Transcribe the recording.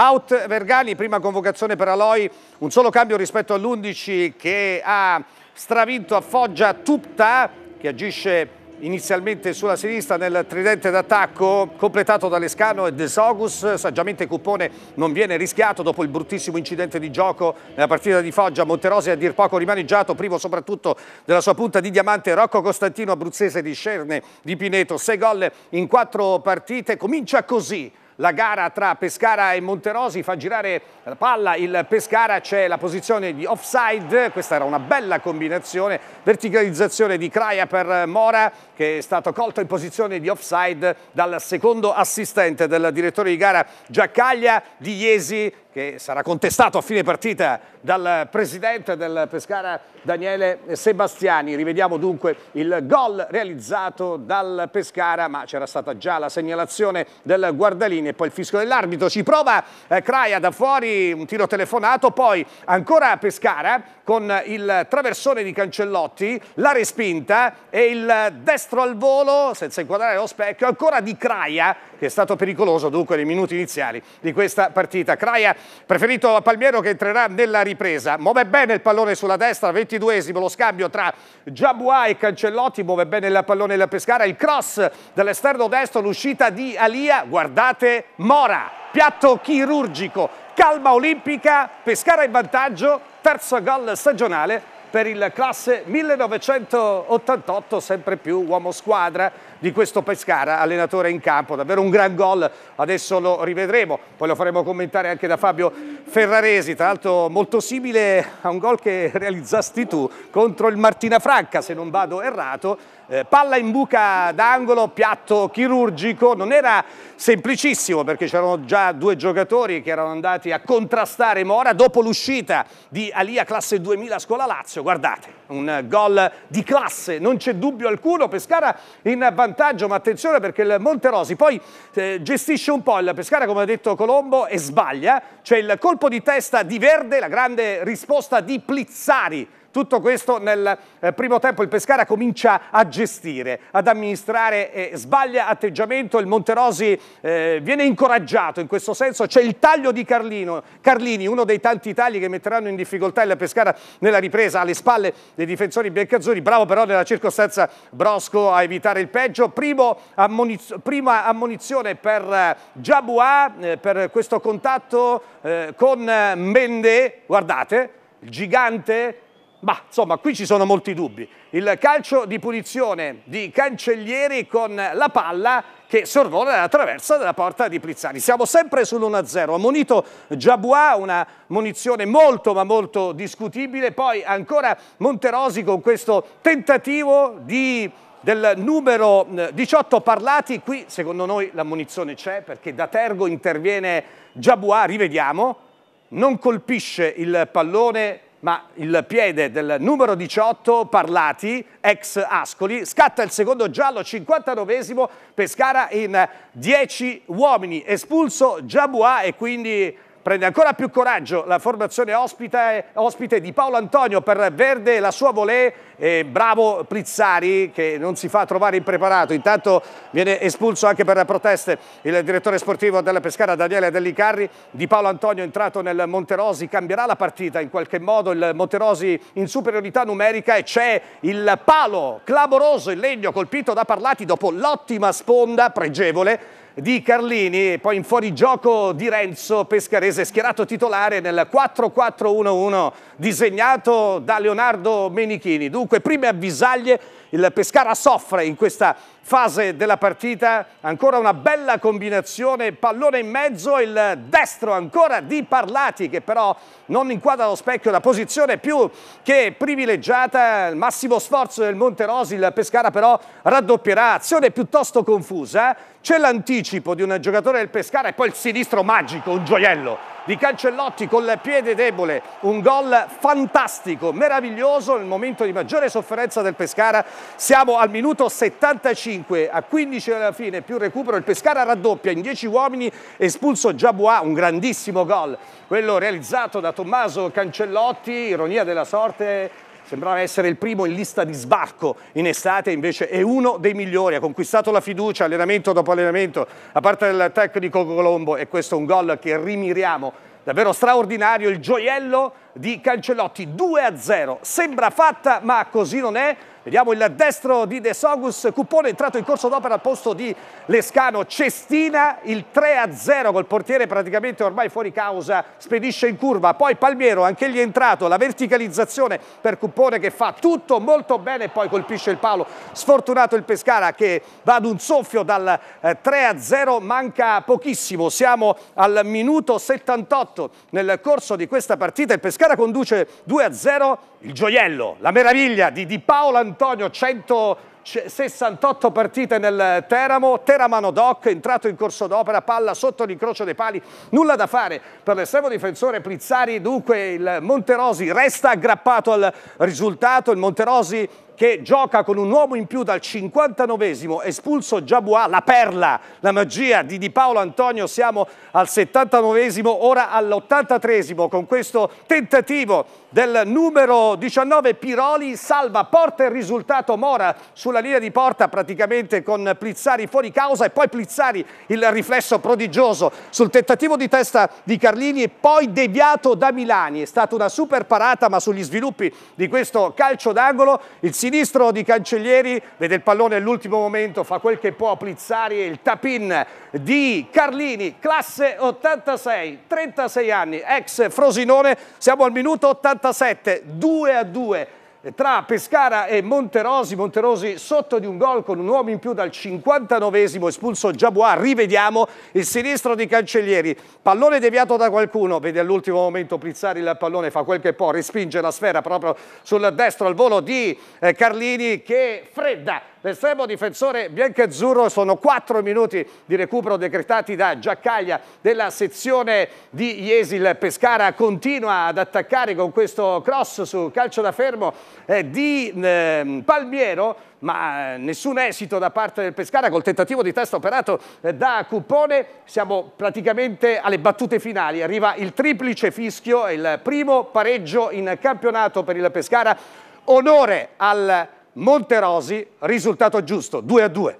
Out Vergani, prima convocazione per Aloy, un solo cambio rispetto all'11 che ha stravinto a Foggia tutta, che agisce inizialmente sulla sinistra nel tridente d'attacco completato da Lescano e De Sogus saggiamente Cuppone non viene rischiato dopo il bruttissimo incidente di gioco nella partita di Foggia, Monterosi a dir poco rimaneggiato privo soprattutto della sua punta di diamante Rocco Costantino abruzzese di Scerne di Pineto, Sei gol in quattro partite comincia così la gara tra Pescara e Monterosi, fa girare la palla il Pescara, c'è la posizione di offside, questa era una bella combinazione, verticalizzazione di Craia per Mora che è stato colto in posizione di offside dal secondo assistente del direttore di gara Giaccaglia, di Iesi che sarà contestato a fine partita dal presidente del Pescara Daniele Sebastiani. Rivediamo dunque il gol realizzato dal Pescara, ma c'era stata già la segnalazione del guardalini e poi il fisco dell'arbitro. Ci prova eh, Craia da fuori, un tiro telefonato, poi ancora Pescara con il traversone di Cancellotti, la respinta e il destro al volo, senza inquadrare lo specchio, ancora di Craia, che è stato pericoloso dunque nei minuti iniziali di questa partita. Craia preferito a Palmiero che entrerà nella ripresa, muove bene il pallone sulla destra, 22esimo, lo scambio tra Giabua e Cancellotti, muove bene il pallone la Pescara, il cross dall'esterno destro, l'uscita di Alia, guardate Mora, piatto chirurgico, calma olimpica, Pescara in vantaggio, terzo gol stagionale per il classe 1988, sempre più uomo squadra di questo Pescara, allenatore in campo, davvero un gran gol, adesso lo rivedremo, poi lo faremo commentare anche da Fabio Ferraresi, tra l'altro molto simile a un gol che realizzasti tu contro il Martina Franca, se non vado errato, eh, palla in buca d'angolo, piatto chirurgico, non era semplicissimo perché c'erano già due giocatori che erano andati a contrastare Mora dopo l'uscita di Alia classe 2000 Scuola Lazio, calcio, guardate, un gol di classe, non c'è dubbio alcuno, Pescara in vantaggio, ma attenzione perché il Monterosi poi eh, gestisce un po' il Pescara, come ha detto Colombo, e sbaglia, c'è il colpo di testa di Verde, la grande risposta di Plizzari, tutto questo nel eh, primo tempo il Pescara comincia a gestire, ad amministrare, eh, sbaglia atteggiamento, il Monterosi eh, viene incoraggiato in questo senso, c'è il taglio di Carlino, Carlini, uno dei tanti tagli che metteranno in difficoltà il Pescara nella ripresa, alle spalle dei difensori biancazzurri, bravo però nella circostanza Brosco a evitare il peggio, ammoniz prima ammonizione per eh, Giabua, per questo contatto con Mende, guardate, il gigante ma insomma, qui ci sono molti dubbi. Il calcio di punizione di Cancellieri con la palla che sorvola la traversa della porta di Plizzani. Siamo sempre sull'1-0. Ha munito Giabua, una munizione molto ma molto discutibile. Poi ancora Monterosi con questo tentativo di del numero 18 eh, parlati, qui secondo noi la munizione c'è perché da Tergo interviene Giabua, rivediamo, non colpisce il pallone ma il piede del numero 18 Parlati, ex Ascoli, scatta il secondo giallo 59esimo, Pescara in 10 uomini, espulso Giabua e quindi Prende ancora più coraggio la formazione ospite, ospite di Paolo Antonio per Verde e la sua volée. E bravo Prizzari che non si fa trovare impreparato. Intanto viene espulso anche per proteste il direttore sportivo della Pescara Daniele Dellicarri. Di Paolo Antonio entrato nel Monterosi, cambierà la partita in qualche modo. Il Monterosi in superiorità numerica e c'è il palo clamoroso in legno colpito da Parlati dopo l'ottima sponda pregevole di Carlini, poi in fuorigioco di Renzo Pescarese, schierato titolare nel 4-4-1-1 disegnato da Leonardo Menichini. Dunque prime avvisaglie il Pescara soffre in questa fase della partita, ancora una bella combinazione, pallone in mezzo, il destro ancora di Parlati che però non inquadra lo specchio, la posizione più che privilegiata, il massimo sforzo del Monterosi, il Pescara però raddoppierà, azione piuttosto confusa, c'è l'anticipo di un giocatore del Pescara e poi il sinistro magico, un gioiello di Cancellotti col piede debole, un gol fantastico, meraviglioso nel momento di maggiore sofferenza del Pescara. Siamo al minuto 75 a 15 alla fine più recupero, il Pescara raddoppia in 10 uomini, espulso Giabua, un grandissimo gol, quello realizzato da Tommaso Cancellotti, ironia della sorte Sembrava essere il primo in lista di sbarco in estate, invece è uno dei migliori. Ha conquistato la fiducia allenamento dopo allenamento, a parte del tecnico Colombo. E questo è un gol che rimiriamo. Davvero straordinario, il gioiello di Cancellotti 2 a 0 sembra fatta ma così non è vediamo il destro di De Sogus Cupone entrato in corso d'opera al posto di Lescano Cestina il 3 a 0 col portiere praticamente ormai fuori causa spedisce in curva poi Palmiero anche gli è entrato la verticalizzazione per Cupone che fa tutto molto bene poi colpisce il palo sfortunato il Pescara che va ad un soffio dal 3 eh, a 0 manca pochissimo siamo al minuto 78 nel corso di questa partita il Pescara Matera conduce 2-0 a il gioiello, la meraviglia di, di Paolo Antonio, 168 partite nel Teramo, Teramano Doc, entrato in corso d'opera, palla sotto l'incrocio dei pali, nulla da fare per l'estremo difensore Plizzari, dunque il Monterosi resta aggrappato al risultato, il Monterosi che gioca con un uomo in più dal 59esimo, espulso Giabua, la perla, la magia di Di Paolo Antonio, siamo al 79esimo, ora all'83esimo con questo tentativo del numero 19 Piroli, salva, porta il risultato Mora sulla linea di porta praticamente con Plizzari fuori causa e poi Plizzari il riflesso prodigioso sul tentativo di testa di Carlini e poi deviato da Milani, è stata una super parata ma sugli sviluppi di questo calcio d'angolo il sinistro di Cancellieri, vede il pallone all'ultimo momento, fa quel che può, Plizzari, il tapin di Carlini, classe 86, 36 anni, ex Frosinone, siamo al minuto 87, 2 a 2 tra Pescara e Monterosi, Monterosi sotto di un gol con un uomo in più dal 59esimo, espulso Giabois, rivediamo il sinistro di Cancellieri, pallone deviato da qualcuno, vede all'ultimo momento Prizzari il pallone, fa quel che può, respinge la sfera proprio sul destro al volo di eh, Carlini che fredda l'estremo difensore azzurro sono 4 minuti di recupero decretati da Giaccaglia della sezione di Iesi Pescara continua ad attaccare con questo cross su calcio da fermo eh, di eh, Palmiero, ma eh, nessun esito da parte del Pescara col tentativo di testa operato eh, da Cupone. Siamo praticamente alle battute finali, arriva il triplice fischio, il primo pareggio in campionato per il Pescara. Onore al Monterosi, risultato giusto, 2 a 2.